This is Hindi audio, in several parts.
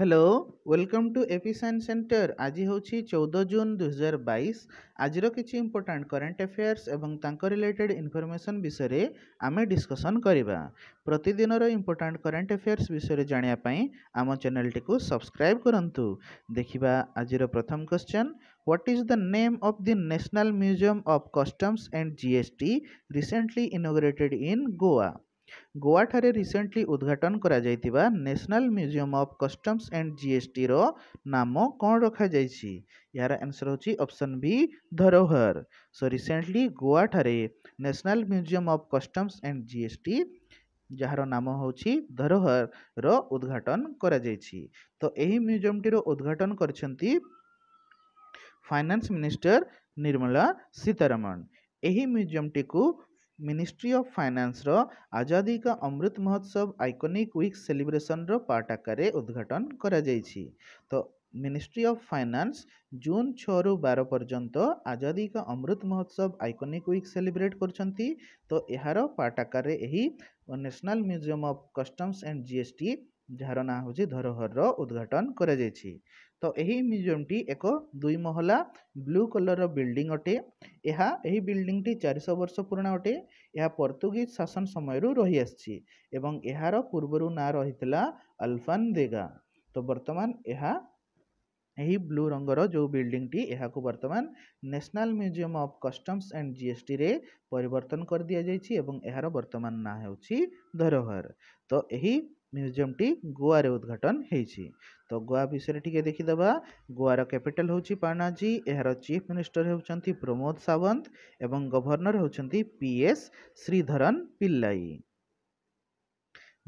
ହ୍ୟାଲୋ ୱେଲକମ୍ ଟୁ ଏଫିସାଇନ୍ ସେଣ୍ଟର ଆଜି ହେଉଛି ଚଉଦ ଜୁନ୍ ଦୁଇହଜାର ବାଇଶ ଆଜିର କିଛି ଇମ୍ପୋର୍ଟାଣ୍ଟ କରେଣ୍ଟ ଆଫେୟାର୍ସ ଏବଂ ତାଙ୍କ ରିଲେଟେଡ଼ ଇନଫର୍ମେସନ୍ ବିଷୟରେ ଆମେ ଡିସ୍କସନ୍ କରିବା ପ୍ରତିଦିନର ଇମ୍ପୋର୍ଟାଣ୍ଟ କରେଣ୍ଟ ଆଫେୟାର୍ସ ବିଷୟରେ ଜାଣିବା ପାଇଁ ଆମ ଚ୍ୟାନେଲଟିକୁ ସବସ୍କ୍ରାଇବ୍ କରନ୍ତୁ ଦେଖିବା ଆଜିର ପ୍ରଥମ question What is the name of the National Museum of Customs and GST recently inaugurated in Goa? ଗୋଆଠାରେ ରିସେଣ୍ଟଲି ଉଦ୍ଘାଟନ କରାଯାଇଥିବା national museum of customs and ଜିଏସ୍ଟିର ନାମ କ'ଣ ରଖାଯାଇଛି ଏହାର ଆନ୍ସର୍ ହେଉଛି option B Dharohar so recently ଗୋଆଠାରେ national museum of customs and GST ଯାହାର ନାମ ହେଉଛି ଧରୋହରର ଉଦ୍ଘାଟନ କରାଯାଇଛି ତ ଏହି ମ୍ୟୁଜିୟମ୍ଟିର ଉଦ୍ଘାଟନ କରିଛନ୍ତି ଫାଇନାନ୍ସ ମିନିଷ୍ଟର ନିର୍ମଳା ସୀତାରମଣ ଏହି ମ୍ୟୁଜିୟମ୍ଟିକୁ ମିନିଷ୍ଟ୍ରି ଅଫ୍ ଫାଇନାନ୍ସର ଆଜାଦି କା ଅମୃତ ମହୋତ୍ସବ ଆଇକନିକ୍ ୱିକ୍ ସେଲିବ୍ରେସନ୍ର ପାର୍ଟ ଆକାରରେ ଉଦ୍ଘାଟନ କରାଯାଇଛି ତ ମିନିଷ୍ଟ୍ରି ଅଫ୍ ଫାଇନାନ୍ସ ଜୁନ୍ ଛଅରୁ ବାର ପର୍ଯ୍ୟନ୍ତ ଆଜାଦି କା ଅମୃତ ମହୋତ୍ସବ ଆଇକନିକ୍ ୱିକ୍ ସେଲିବ୍ରେଟ୍ କରୁଛନ୍ତି ତ ଏହାର ପାର୍ଟ ଆକାରରେ ଏହି national museum of customs and G S T ଯାହାର ନାଁ ହେଉଛି ଧରୋହରର ଉଦ୍ଘାଟନ କରାଯାଇଛି ତ ଏହି ମ୍ୟୁଜିୟମଟି ଏକ ଦୁଇ ମହଲା ବ୍ଲୁ କଲରର ବିଲ୍ଡିଂ ଅଟେ ଏହା ଏହି ବିଲ୍ଡିଂଟି ଚାରିଶହ ବର୍ଷ ପୁରୁଣା ଅଟେ ଏହା ପର୍ତ୍ତୁଗୀଜ ଶାସନ ସମୟରୁ ରହିଆସିଛି ଏବଂ ଏହାର ପୂର୍ବରୁ ନାଁ ରହିଥିଲା ଆଲଫାନଦେଗା ତ ବର୍ତ୍ତମାନ ଏହା ଏହି ବ୍ଲୁ ରଙ୍ଗର ଯେଉଁ ବିଲ୍ଡିଂଟି ଏହାକୁ ବର୍ତ୍ତମାନ national museum of customs and ଜିଏସ୍ଟିରେ ପରିବର୍ତ୍ତନ କରିଦିଆଯାଇଛି ଏବଂ ଏହାର ବର୍ତ୍ତମାନ ନାଁ ହେଉଛି ଧରୋହର ତ ଏହି ମ୍ୟୁଜିୟମ୍ଟି ଗୋଆରେ ଉଦ୍ଘାଟନ ହୋଇଛି ତ ଗୋଆ ବିଷୟରେ ଟିକେ ଦେଖିଦେବା ଗୋଆର କ୍ୟାପିଟାଲ୍ ହେଉଛି ପାଣାଜୀ ଏହାର ଚିଫ୍ ମିନିଷ୍ଟର ହେଉଛନ୍ତି ପ୍ରମୋଦ ସାୱନ୍ତ ଏବଂ ଗଭର୍ଣ୍ଣର ହେଉଛନ୍ତି ପି ଏସ୍ ଶ୍ରୀଧରନ ପିଲ୍ଲାଇ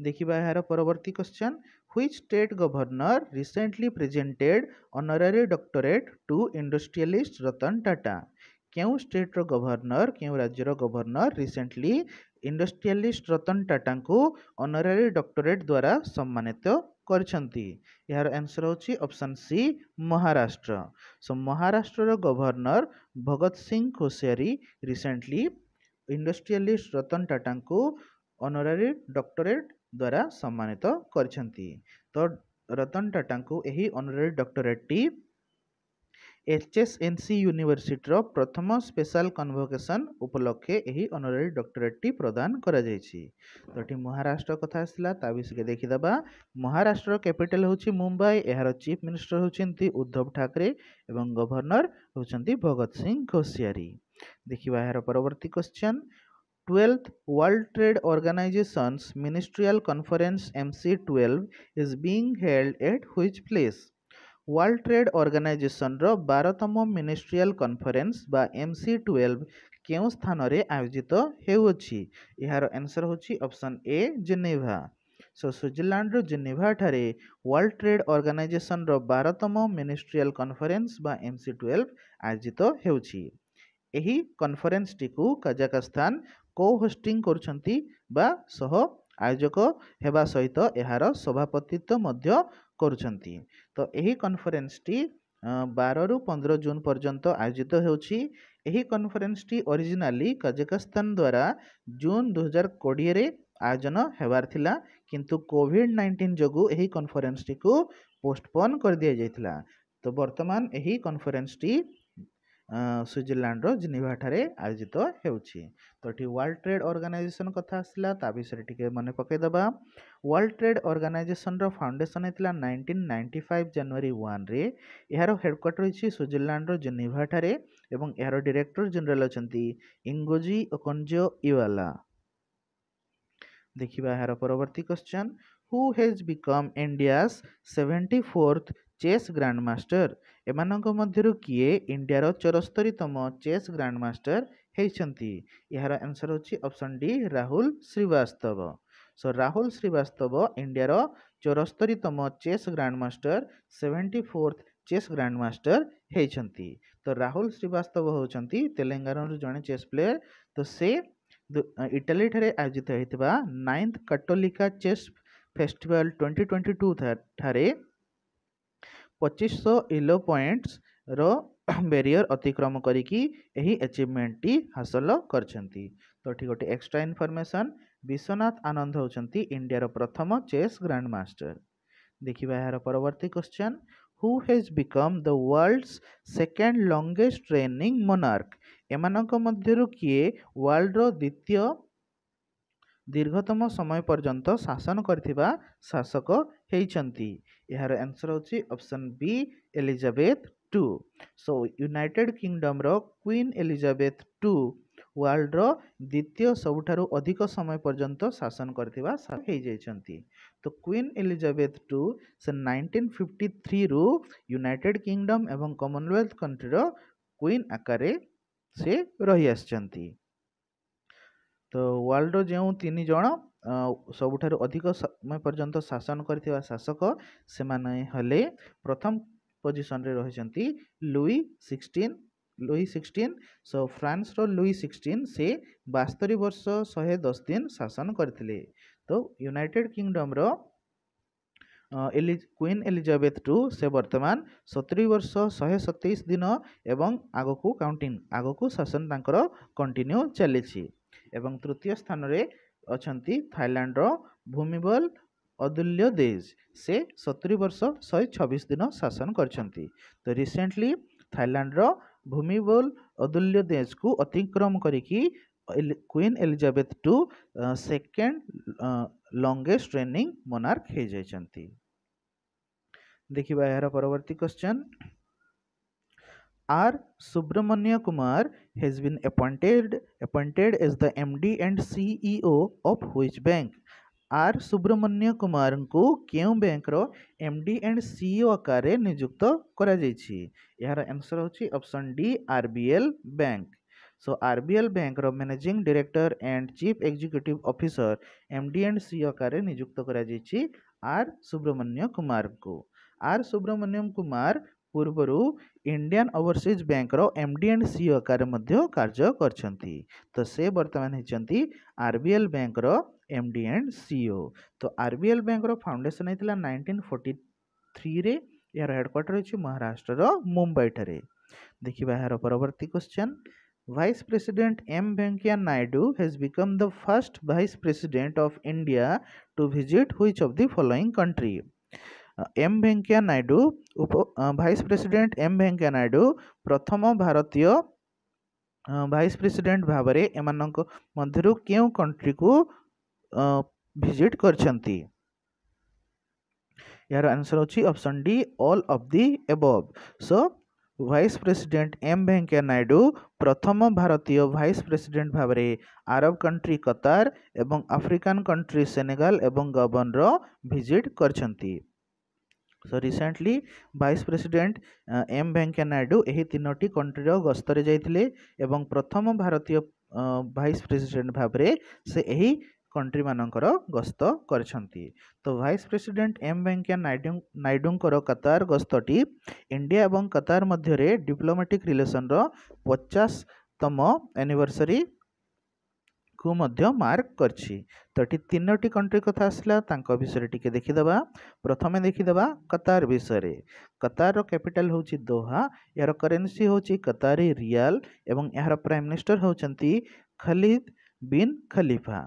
ଦେଖିବା ଏହାର ପରବର୍ତ୍ତୀ question which state governor recently presented honorary doctorate to industrialist Ratan Tata क्यों स्टेट्र गवर्नर क्यों राज्यर governor recently industrialist Ratan Tata को अनरारी डक्टोरेट द्वारा सम्मानित करसर answer option C Maharashtra so Maharashtra governor Bhagat Singh Koshyari recently industrialist Ratan Tata को अनरारी डक्टोरेट द्वारा सम्मानित कर रतन टाटा को यही अनरारी डक्टोरेट टी ଏଚଏସ୍ଏନ୍ସି ୟୁନିଭର୍ସିଟିର ପ୍ରଥମ ସ୍ପେଶାଲ କନଭୋକେସନ୍ ଉପଲକ୍ଷେ ଏହି ଅନରାରୀ ଡକ୍ଟରେଟ୍ଟି ପ୍ରଦାନ କରାଯାଇଛି ତ ଏଠି ମହାରାଷ୍ଟ୍ର କଥା ଆସିଲା ତା ବିଷୟରେ ଦେଖିଦେବା ମହାରାଷ୍ଟ୍ରର କ୍ୟାପିଟାଲ୍ ହେଉଛି ମୁମ୍ବାଇ ଏହାର ଚିଫ୍ ମିନିଷ୍ଟର ହେଉଛନ୍ତି ଉଦ୍ଧବ ଠାକରେ ଏବଂ ଗଭର୍ଣ୍ଣର ହେଉଛନ୍ତି ଭଗତ ସିଂ ଘୋଷିଆରୀ ଦେଖିବା ଏହାର ପରବର୍ତ୍ତୀ question Twelfth World Trade Organization's Ministerial Conference MC12 is being held at which place? World trade অর্গানাইজেসনর বারতম মিনিଷ୍ଟ୍ରିଆଲ কনফরেନ୍ସ বা এমସି টুয়েলভ କେଉଁ ସ୍ଥାନରେ ଆୟୋଜିତ ହେଉଅଛି ଏହାର ଆନ୍ସର୍ ହେଉଛି ଅପସନ୍ ଏ ଜେନେଭା ସୋ ସୁଇଜରଲ୍ୟାଣ୍ଡର ଜେନେଭାଠାରେ ୱାର୍ଲଡ ଟ୍ରେଡ୍ ଅର୍ଗାନାଇଜେସନର ବାରତମ ମିନିଷ୍ଟ୍ରିଆଲ କନଫରେନ୍ସ ବା ଏମ୍ସି ଟୁଏଲ୍ଭ ଆୟୋଜିତ ହେଉଛି ଏହି କନଫରେନ୍ସଟିକୁ କାଜାକସ୍ତାନ କୋ ହୋଷ୍ଟିଂ କରୁଛନ୍ତି ବା ସହ ଆୟୋଜକ ହେବା ସହିତ ଏହାର ସଭାପତିତ୍ୱ ମଧ୍ୟ କରୁଛନ୍ତି ତ ଏହି କନଫରେନ୍ସଟି ବାରରୁ ପନ୍ଦର ଜୁନ୍ ପର୍ଯ୍ୟନ୍ତ ଆୟୋଜିତ ହେଉଛି ଏହି କନଫରେନ୍ସଟି ଅରିଜିନାଲି କାଜାକସ୍ତାନ ଦ୍ୱାରା ଜୁନ୍ ଦୁଇହଜାର କୋଡ଼ିଏରେ ଆୟୋଜନ ହେବାର ଥିଲା କିନ୍ତୁ କୋଭିଡ଼ ନାଇଣ୍ଟିନ୍ ଯୋଗୁଁ ଏହି କନଫରେନ୍ସଟିକୁ ପୋଷ୍ଟପୋନ୍ କରିଦିଆଯାଇଥିଲା ତ ବର୍ତ୍ତମାନ ଏହି କନଫରେନ୍ସଟି ସୁଇଜରଲ୍ୟାଣ୍ଡର ଜିନିଭାଠାରେ ଆୟୋଜିତ ହେଉଛି ତ ଏଠି ୱାର୍ଲଡ଼ ଟ୍ରେଡ଼୍ ଅର୍ଗାନାଇଜେସନ୍ କଥା ଆସିଲା ତା ବିଷୟରେ ଟିକେ ମନେ ପକାଇଦେବା ୱାର୍ଲଡ଼ ଟ୍ରେଡ଼୍ ଅର୍ଗାନାଇଜେସନ୍ର ଫାଉଣ୍ଡେସନ୍ ହେଇଥିଲା ନାଇଣ୍ଟିନ୍ ନାଇଣ୍ଟି ଫାଇଭ୍ ଜାନୁଆରୀ ୱାନ୍ରେ ଏହାର ହେଡ଼କ୍ୱାର୍ଟର ରହିଛି ସୁଇଜରଲ୍ୟାଣ୍ଡର ଜେନିଭାଠାରେ ଏବଂ ଏହାର ଡିରେକ୍ଟର ଜେନେରାଲ୍ ଅଛନ୍ତି ଇଙ୍ଗୋଜି ଓକଞ୍ଜୋ ଇୱାଲା ଦେଖିବା ଏହାର ପରବର୍ତ୍ତୀ question who has become India's seventy fourth chess grandmaster ଏମାନଙ୍କ ମଧ୍ୟରୁ କିଏ ଇଣ୍ଡିଆର ଚଉସ୍ତରୀତମ ଚେସ୍ ଗ୍ରାଣ୍ଡମାଷ୍ଟର ହେଇଛନ୍ତି ଏହାର ଆନ୍ସର୍ ହେଉଛି option D Rahul Srivastava so Rahul Srivastava ଇଣ୍ଡିଆର ଚଉସ୍ତରୀତମ chess grandmaster seventy fourth chess grandmaster ହେଇଛନ୍ତି ତ ରାହୁଲ ଶ୍ରୀବାସ୍ତବ ହେଉଛନ୍ତି ତେଲେଙ୍ଗାନାରୁ ଜଣେ ଚେସ୍ ପ୍ଲେୟର୍ ତ ସେ ଇଟାଲୀଠାରେ ଆୟୋଜିତ ହୋଇଥିବା ninth Cattolica chess festival twenty twenty two ଠାରେ ପଚିଶଶହ ଇଲୋ ପଏଣ୍ଟସ୍ର ବ୍ୟାରିୟର ଅତିକ୍ରମ କରିକି ଏହି ଆଚିଭମେଣ୍ଟଟି ହାସଲ କରିଛନ୍ତି ତ ଏଠି ଗୋଟେ ଏକ୍ସଟ୍ରା ଇନଫର୍ମେସନ୍ ବିଶ୍ୱନାଥ ଆନନ୍ଦ ହେଉଛନ୍ତି ଇଣ୍ଡିଆର ପ୍ରଥମ ଚେସ୍ ଗ୍ରାଣ୍ଡ ମାଷ୍ଟର ଦେଖିବା ଏହାର ପରବର୍ତ୍ତୀ question who has become the world's second longest reigning monarch ଏମାନଙ୍କ ମଧ୍ୟରୁ କିଏ ୱାର୍ଲଡ଼ର ଦ୍ୱିତୀୟ ଦୀର୍ଘତମ ସମୟ ପର୍ଯ୍ୟନ୍ତ ଶାସନ କରିଥିବା ଶାସକ ହେଇଛନ୍ତି ଏହାର ଆନ୍ସର ହେଉଛି option B Elizabeth two so United କିଙ୍ଗଡମ୍ର କୁଇନ୍ ଏଲିଜାବେଥ ଟୁ ୱାର୍ଲଡ଼ର ଦ୍ୱିତୀୟ ସବୁଠାରୁ ଅଧିକ ସମୟ ପର୍ଯ୍ୟନ୍ତ ଶାସନ କରିଥିବା ହେଇଯାଇଛନ୍ତି ତ କୁଇନ୍ ଏଲିଜାବେଥ ଟୁ ସେ ନାଇଣ୍ଟିନ୍ ଫିଫ୍ଟି ଥ୍ରୀରୁ ୟୁନାଇଟେଡ଼ କିଙ୍ଗଡମ୍ ଏବଂ କମନୱେଲ୍ଥ କଣ୍ଟ୍ରିର କୁଇନ୍ ଆକାରରେ ସେ ରହିଆସିଛନ୍ତି ତ ୱାଲ୍ଡୋ ଯେଉଁ ତିନି ଜଣ ସବୁଠାରୁ ଅଧିକ ସମୟ ପର୍ଯ୍ୟନ୍ତ ଶାସନ କରିଥିବା ଶାସକ ସେମାନେ ହେଲେ ପ୍ରଥମ ପୋଜିସନ୍ରେ ରହିଛନ୍ତି Louis sixteen Louis sixteen so ଫ୍ରାନ୍ସର ଲୁଇ ସିକ୍ସଟିନ୍ ସେ ବାସ୍ତରି ବର୍ଷ ଶହେ ଦଶ ଦିନ ଶାସନ କରିଥିଲେ ତ ୟୁନାଇଟେଡ଼୍ କିଙ୍ଗଡ଼ମ୍ର ଏଲି କୁଇନ୍ ଏଲିଜାବେଥ୍ଠୁ ସେ ବର୍ତ୍ତମାନ ସତୁରି ବର୍ଷ ଶହେ ସତେଇଶ ଦିନ ଏବଂ ଆଗକୁ କାଉଣ୍ଟିଂ ଆଗକୁ ଶାସନ ତାଙ୍କର କଣ୍ଟିନ୍ୟୁ ଚାଲିଛି ଏବଂ ତୃତୀୟ ସ୍ଥାନରେ ଅଛନ୍ତି ଥାଇଲାଣ୍ଡର ଭୂମିବଲ ଅଦୁଲ୍ୟ ଦେଜ ସେ ସତୁରି ବର୍ଷ ଶହେ ଛବିଶ ଦିନ ଶାସନ କରିଛନ୍ତି ତ ରିସେଣ୍ଟଲି ଥାଇଲାଣ୍ଡର ଭୂମିବଲ ଅଦୁଲ୍ୟ ଦେଜକୁ ଅତିକ୍ରମ କରିକି queen Elizabeth two second longest reigning monarch ହୋଇଯାଇଛନ୍ତି ଦେଖିବା ଏହାର ପରବର୍ତ୍ତୀ question R Subramanya Kumar has been been appointed, as the M D and CEO of which bank R Subramanya Kumar को क्यों एम डी एंड सीईओ आकार निजुक्त कर आंसर हूँ option D RBL bank so RBL bank managing director and chief executive officer D and CEO आकार निजुक्त कर आर सुब्रमण्य कुमार को आर सुब्रमण्यम कुमार पूर्वर इंडियन ओवरसीज बैंक रो डी एंड सी आकार कार्य कर तो से बर्तमान होती आरबीएल बैंक रो डी एंड सी ओ तो आरबीएल बैंक रो फाउंडेशन होता नाइंटीन फोर्टी थ्री यार हेडक्वाटर होती महाराष्ट्र रुंबई ठे देखा यार परवर्त question vice president M Venkaiah Naidu has become the first vice president of India to visit which of the following country M Venkaiah Naidu ଉପ vice president M Venkaiah Naidu ପ୍ରଥମ ଭାରତୀୟ ଭାଇସ୍ ପ୍ରେସିଡ଼େଣ୍ଟ ଭାବରେ ଏମାନଙ୍କ ମଧ୍ୟରୁ କେଉଁ କଣ୍ଟ୍ରିକୁ ଭିଜିଟ୍ କରିଛନ୍ତି ଏହାର ଆନ୍ସର୍ ଅଛି option D all of the above so vice president M Venkaiah Naidu ପ୍ରଥମ ଭାରତୀୟ ଭାଇସ୍ ପ୍ରେସିଡ଼େଣ୍ଟ ଭାବରେ ଆରବ କଣ୍ଟ୍ରି କତାର ଏବଂ ଆଫ୍ରିକାନ୍ କଣ୍ଟ୍ରି ସେନେଗାଲ ଏବଂ ଗବନର ଭିଜିଟ୍ କରିଛନ୍ତି so recently vice president M Venkaiah Naidu ଏହି ତିନୋଟି କଣ୍ଟ୍ରିର ଗସ୍ତରେ ଯାଇଥିଲେ ଏବଂ ପ୍ରଥମ ଭାରତୀୟ ଭାଇସ୍ ପ୍ରେସିଡେଣ୍ଟ ଭାବରେ ସେ ଏହି କଣ୍ଟ୍ରିମାନଙ୍କର ଗସ୍ତ କରିଛନ୍ତି ତ vice president M Venkaiah Naidu ନାଇଡୁଙ୍କର କତାର ଗସ୍ତଟି ଇଣ୍ଡିଆ ଏବଂ କତାର ମଧ୍ୟରେ ଡିପ୍ଲୋମାଟିକ୍ ରିଲେସନ୍ର ପଚାଶତମ ଆନିଭର୍ସରୀ କୁ ମଧ୍ୟ ମାର୍କ କରିଛି ତ ଏଠି ତିନୋଟି କଣ୍ଟ୍ରି କଥା ଆସିଲା ତାଙ୍କ ବିଷୟରେ ଟିକେ ଦେଖିଦେବା ପ୍ରଥମେ ଦେଖିଦେବା କତାର ବିଷୟରେ କତାରର କ୍ୟାପିଟାଲ ହେଉଛି ଦୋହା ଏହାର କରେନ୍ସି ହେଉଛି କତାରୀ ରିଆଲ ଏବଂ ଏହାର ପ୍ରାଇମ୍ ମିନିଷ୍ଟର ହେଉଛନ୍ତି ଖଲିଦ ବିନ୍ ଖଲିଫା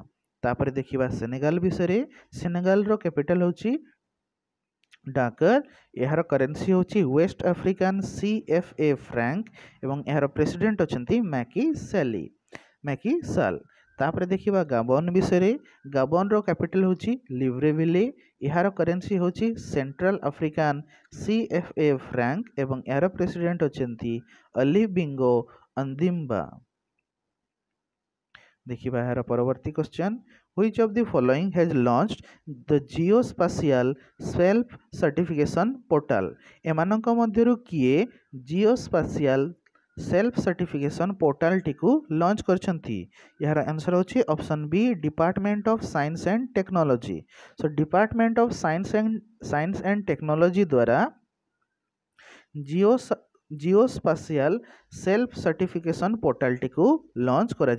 ତାପରେ ଦେଖିବା ସେନେଗାଲ ବିଷୟରେ ସେନେଗାଲର କ୍ୟାପିଟାଲ ହେଉଛି ଡାକର ଏହାର କରେନ୍ସି ହେଉଛି West African C F A franc ଏବଂ ଏହାର ପ୍ରେସିଡେଣ୍ଟ ଅଛନ୍ତି ମ୍ୟାକି ସାଲି ମ୍ୟାକି ସାଲ୍ तापर देखा गाबन विषय गाबन रैपिटाल हूँ लिब्रेविले यार करेन्सी हूँ central African C F A franc यार प्रेसीडेट अच्छा अली बिंगो अंदिम्बा देखा यार परवर्त question which of the following has launch the geospatial self certification portal एमं किए geo geospatial self certification portal टी लंच कर करसर अच्छे option B department of science and technology so department of science and science and technology द्वारा geo geospatial self certification portal टी लंच कर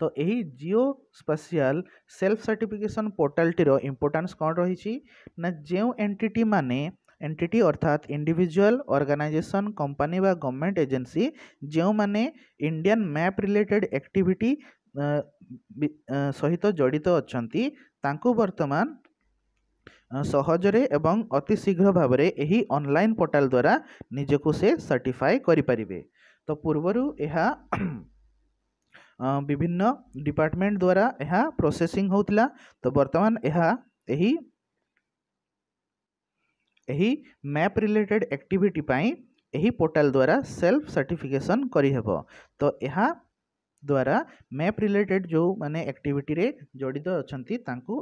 तो यही Jio geospatial self certification portal टी इम्पोर्टा कौन रही ना जो एंटीटी मैंने ଏଣ୍ଟିଟି ଅର୍ଥାତ୍ ଇଣ୍ଡିଭିଜୁଆଲ୍ ଅର୍ଗାନାଇଜେସନ୍ କମ୍ପାନୀ ବା ଗଭର୍ଣ୍ଣମେଣ୍ଟ ଏଜେନ୍ସି ଯେଉଁମାନେ ଇଣ୍ଡିଆନ୍ ମ୍ୟାପ୍ ରିଲେଟେଡ଼୍ ଆକ୍ଟିଭିଟି ସହିତ ଜଡ଼ିତ ଅଛନ୍ତି ତାଙ୍କୁ ବର୍ତ୍ତମାନ ସହଜରେ ଏବଂ ଅତି ଶୀଘ୍ର ଭାବରେ ଏହି ଅନଲାଇନ୍ ପୋର୍ଟାଲ୍ ଦ୍ୱାରା ନିଜକୁ ସେ ସାର୍ଟିଫାଏ କରିପାରିବେ ତ ପୂର୍ବରୁ ଏହା ବିଭିନ୍ନ ଡିପାର୍ଟମେଣ୍ଟ ଦ୍ୱାରା ଏହା ପ୍ରୋସେସିଂ ହେଉଥିଲା ତ ବର୍ତ୍ତମାନ ଏହା ଏହି यही मैप रिलेटेड एक्टिविटी एही पोर्टल द्वारा सेल्फ सर्टिफिकेशन करहब तो यह द्वारा मैप रिलेटेड जो मैंने एक्टिविटी रे जड़ित अच्छा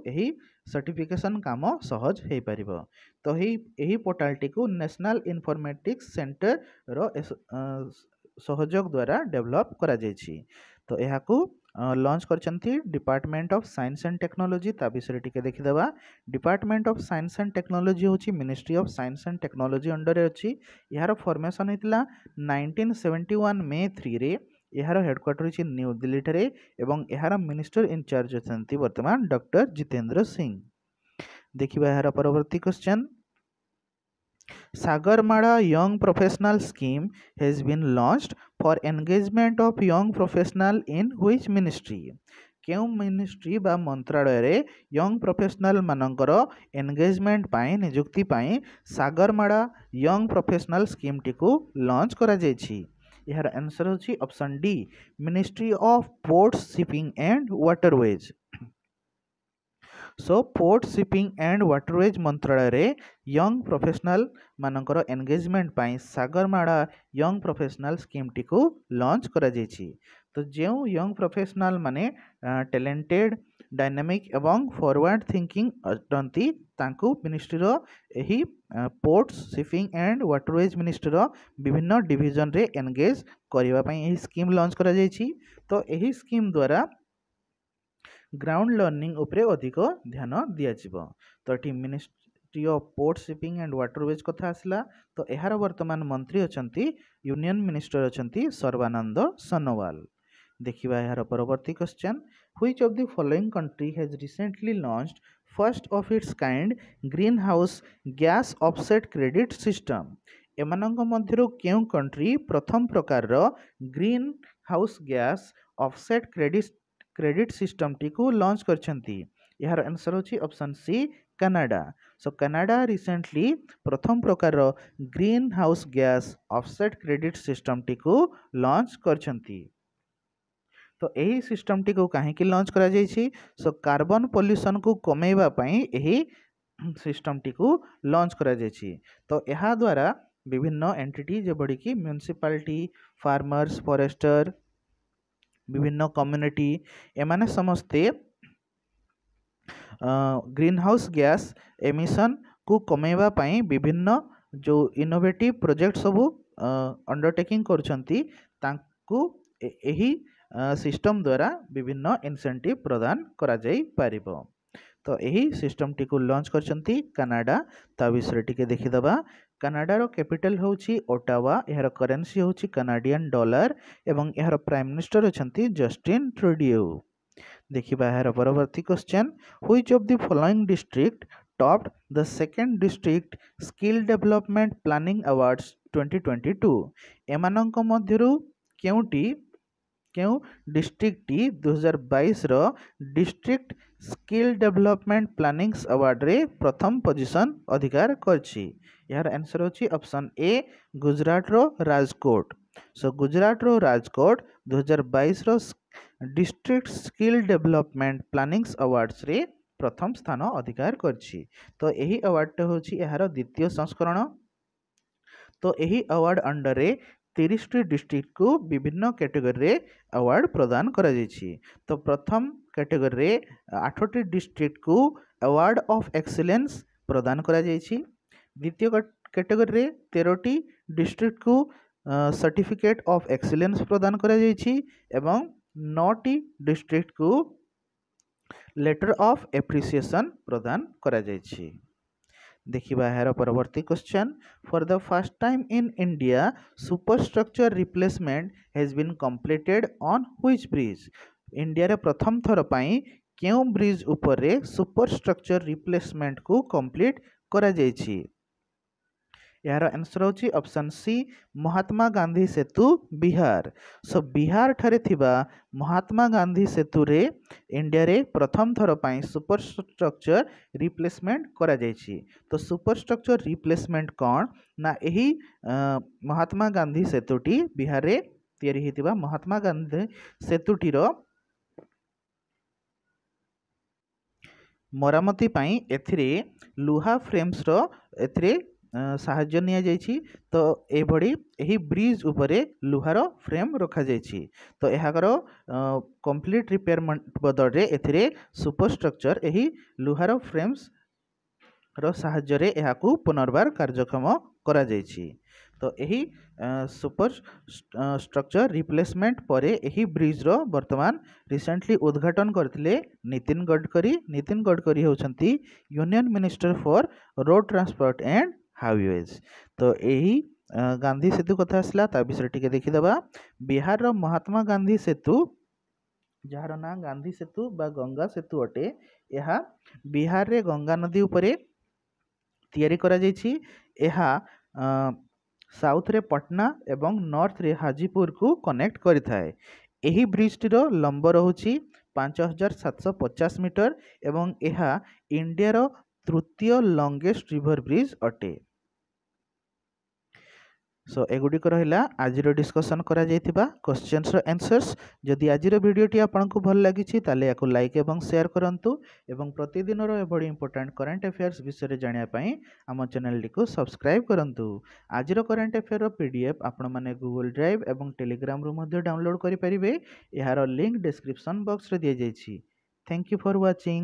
यही सर्टिफिकेशन काम सहज हो पार तो यही पोर्टाल टी नेशनल इनफर्मेटिक्स सेन्टर रहा डेभलप कर तो यहाँ লঞ্চ করছেন department of science and technology তা বিষয়ে টিকে দেখিদেবা department of science and technology হচ্ছে ministry of science and technology অন্ডরে অছি এর ফর্মেসন হয়েছিল নাইনটিন সেভেন্টি ওয়ান মে থ্রিরে ଏହାର ହେଡ଼କ୍ୱାର୍ଟର ହେଉଛି ନ୍ୟୁ ଦିଲ୍ଲୀଠାରେ ଏବଂ ଏହାର ମିନିଷ୍ଟର ଇନଚାର୍ଜ ଅଛନ୍ତି ବର୍ତ୍ତମାନ ଡକ୍ଟର ଜିତେନ୍ଦ୍ର ସିଂ ଦେଖିବା ଏହାର ପରବର୍ତ୍ତୀ question Sagarmada Young Professional Scheme has been launched for engagement of young professional in which ministry? କେଉଁ ମିନିଷ୍ଟ୍ରି ବା ମନ୍ତ୍ରାଳୟରେ ୟଙ୍ଗ ପ୍ରଫେସନାଲ୍ମାନଙ୍କର ଏନଗେଜମେଣ୍ଟ ପାଇଁ ନିଯୁକ୍ତି ପାଇଁ ସାଗରମାଳା ୟଙ୍ଗ ପ୍ରଫେସନାଲ୍ ସ୍କିମ୍ଟିକୁ ଲଞ୍ଚ କରାଯାଇଛି ଏହାର ଆନ୍ସର୍ ହେଉଛି option D ministry of port shipping and waterways so port shipping and waterways मंत्रालय यंग प्रफेसनाल मान एनगेजमेंट पाई सगरमाड़ा यंग प्रफेसनाल स्कीम टी लंच कर तो जो यंग प्रफेसनाल मैंने टैलेंटेड डायनामिक एवं फॉरवर्ड थिंकिंग अटंती मिनिस्ट्रीर यह पोर्ट्स सिपिंग एंड व्टरवेज मिनिस्ट्रीर विभिन्न डिजन में एनगेज करने स्कीम लंच कर तो यही स्कीम द्वारा ग्राउंड लर्निंग अधिक ध्यान दिज्व तो ये ministry of port shipping and waterways कथ आसला तो यार वर्तमान मंत्री अच्छा यूनियन मिनिस्टर अच्छा सर्वानंद सोनोवाल देखा यार परवर्त question which of the following country has recently launch first of its kind greenhouse gas offset credit system एम कंट्री प्रथम प्रकार greenhouse gas offset credit credit system टी को लॉन्च कर यार आंसर होची option C Canada so Canada recently प्रथम प्रकार greenhouse gas offset credit system टी को लॉन्च कर तो यही सिस्टम टी को कहीं लंच कर सो कार्बन पल्यूसन को कमेवापी सिस्टम टी को लॉन्च कर तो यह द्वारा विभिन्न एंटिटी जबड़ी कि म्यूनिशिपाल फार्मर्स फरेस्टर বিভিন্ন କମ୍ୟୁନିଟି ଏମାନେ ସମସ୍ତେ ଗ୍ରୀନ୍ ହାଉସ୍ ଗ୍ୟାସ୍ ଏମିସନ୍କୁ କମାଇବା ପାଇଁ ବିଭିନ୍ନ ଯେଉଁ ଇନୋଭେଟିଭ୍ ପ୍ରୋଜେକ୍ଟ ସବୁ ଅଣ୍ଡରଟେକିଂ କରୁଛନ୍ତି ତାଙ୍କୁ ଏହି ସିଷ୍ଟମ୍ ଦ୍ୱାରା ବିଭିନ୍ନ ଇନସେଣ୍ଟିଭ୍ ପ୍ରଦାନ କରାଯାଇପାରିବ ତ ଏହି ସିଷ୍ଟମ୍ଟିକୁ ଲଞ୍ଚ୍ କରିଛନ୍ତି କାନାଡ଼ା ତା ବିଷୟରେ ଟିକେ ଦେଖିଦେବା କାନାଡ଼ାର କ୍ୟାପିଟାଲ୍ ହେଉଛି ଓଟାୱା ଏହାର କରେନ୍ସି ହେଉଛି କାନାଡ଼ିଆନ୍ ଡଲାର ଏବଂ ଏହାର ପ୍ରାଇମ୍ ମିନିଷ୍ଟର ଅଛନ୍ତି ଜଷ୍ଟିନ୍ ଟ୍ରୁଡ଼ିଓ ଦେଖିବା ଏହାର ପରବର୍ତ୍ତୀ question which of the following district topped the second district skill development planning awards twenty twenty two ଏମାନଙ୍କ ମଧ୍ୟରୁ କେଉଁଟି କେଉଁ ଡିଷ୍ଟ୍ରିକ୍ଟଟି ଦୁଇହଜାର ବାଇଶର district skill development plannings award रे प्रथम पोजीशन अधिकार यार आंसर होची ऑप्शन ए गुजरात रो राजकोट सो so, गुजरात रो राजकोट 2022 रो district skill development plannings awards रे प्रथम स्थान अधिकार करछि तो एही अवार्ड ते होची यार द्वितीय संस्करण तो यही अवार्ड अंडर रे ତିରିଶଟି ଡିଷ୍ଟ୍ରିକ୍ଟକୁ ବିଭିନ୍ନ କ୍ୟାଟେଗୋରୀରେ ଆୱାର୍ଡ଼ ପ୍ରଦାନ କରାଯାଇଛି ତ ପ୍ରଥମ କ୍ୟାଟେଗୋରୀରେ ଆଠଟି ଡିଷ୍ଟ୍ରିକ୍ଟକୁ ଆୱାର୍ଡ଼ ଅଫ୍ ଏକ୍ସିଲେନ୍ସ ପ୍ରଦାନ କରାଯାଇଛି ଦ୍ୱିତୀୟ କ୍ୟାଟେଗୋରୀରେ ତେରଟି ଡିଷ୍ଟ୍ରିକ୍ଟକୁ सर्टिफिकेट ऑफ एक्सीलेंस प्रदान एवं नौटी डिस्ट्रिक्ट को लेटर ऑफ एप्रिसिएशन प्रदान देखा यार परवर्त question for the first time in India superstructure replacement has been completed on which bridge India प्रथम थर पर क्यों ब्रिज उपर सुपरस्ट्रक्चर रिप्लेसमेंट को कम्प्लीट कर यार आंसर हूँ option C Mahatma Gandhi Setu Bihar so Bihar ठारे थिबा महात्मा गांधी सेतु रे इंडिया रे प्रथम थर पर सुपरस्ट्रक्चर रिप्लेसमेंट करा जाई तो सुपरस्ट्रक्चर रिप्लेसमेंट कौन ना यही महात्मा गांधी सेतुटी बिहार रे या महात्मा गांधी सेतुटी मरामती एथिरे लुहा फ्रेम्स रे ସାହାଯ୍ୟ ନିଆଯାଇଛି ତ ଏହିଭଳି ଏହି ବ୍ରିଜ୍ ଉପରେ ଲୁହାର ଫ୍ରେମ୍ ରଖାଯାଇଛି ତ ଏହାର କମ୍ପ୍ଲିଟ୍ ରିପେୟାରମେଣ୍ଟ ବଦଳରେ ଏଥିରେ ସୁପରଷ୍ଟ୍ରକ୍ଚର୍ ଏହି ଲୁହାର ଫ୍ରେମ୍ସର ସାହାଯ୍ୟରେ ଏହାକୁ ପୁନର୍ବାର କାର୍ଯ୍ୟକ୍ଷମ କରାଯାଇଛି ତ ଏହି ସୁପର ଷ୍ଟ୍ରକ୍ଚର ରିପ୍ଲେସମେଣ୍ଟ ପରେ ଏହି ବ୍ରିଜ୍ର ବର୍ତ୍ତମାନ ରିସେଣ୍ଟଲି ଉଦ୍ଘାଟନ କରିଥିଲେ ନୀତିନ ଗଡ଼କରୀ ନୀତିନ ଗଡ଼କରୀ ହେଉଛନ୍ତି union minister for road transport and highways ତ ଏହି ଗାନ୍ଧୀ ସେତୁ କଥା ଆସିଲା ତା ବିଷୟରେ ଟିକେ ଦେଖିଦେବା ବିହାରର ମହାତ୍ମା ଗାନ୍ଧୀ ସେତୁ ଯାହାର ନାଁ ଗାନ୍ଧୀ ସେତୁ ବା ଗଙ୍ଗା ସେତୁ ଅଟେ ଏହା ବିହାରରେ ଗଙ୍ଗା ନଦୀ ଉପରେ ତିଆରି କରାଯାଇଛି ଏହା ସାଉଥରେ ପଟନା ଏବଂ ନର୍ଥରେ ହାଜିପୁରକୁ କନେକ୍ଟ କରିଥାଏ ଏହି ବ୍ରିଜ୍ଟିର ଲମ୍ବ ରହୁଛି ପାଞ୍ଚ ହଜାର ସାତଶହ ପଚାଶ ମିଟର ଏବଂ ଏହା ଇଣ୍ଡିଆର ତୃତୀୟ ଲଙ୍ଗେଷ୍ଟ ରିଭର ବ୍ରିଜ୍ ଅଟେ সো এগুড়িক রহিলা আজির ডিসকসন করা যাইতিবা কোশ্চেন্সর আনসর্স যদি আজির ভিডিওটি আপনার ভাল লাগিছি তাহলে ইয়াকু লাইক এবং সেয়ার করন্তু এবং প্রতিদিনর এভাবে ইম্পর্টাট করেন্ট আফেয়ার্স বিষয়ে জাঁয়া আমার চ্যানেলটি সবসক্রাইব করন্তু আজির করেন্ট আফেয়ার পিডিএফ আপনার গুগল ড্রাইভ এবং টেলিগ্রাম রু ডাউনলোড করে পারে এর লিঙ্ক ডেসক্রিপশন বক্সরে দিয়ে যাই থ্যাংক ইউ ফর ওয়াচিং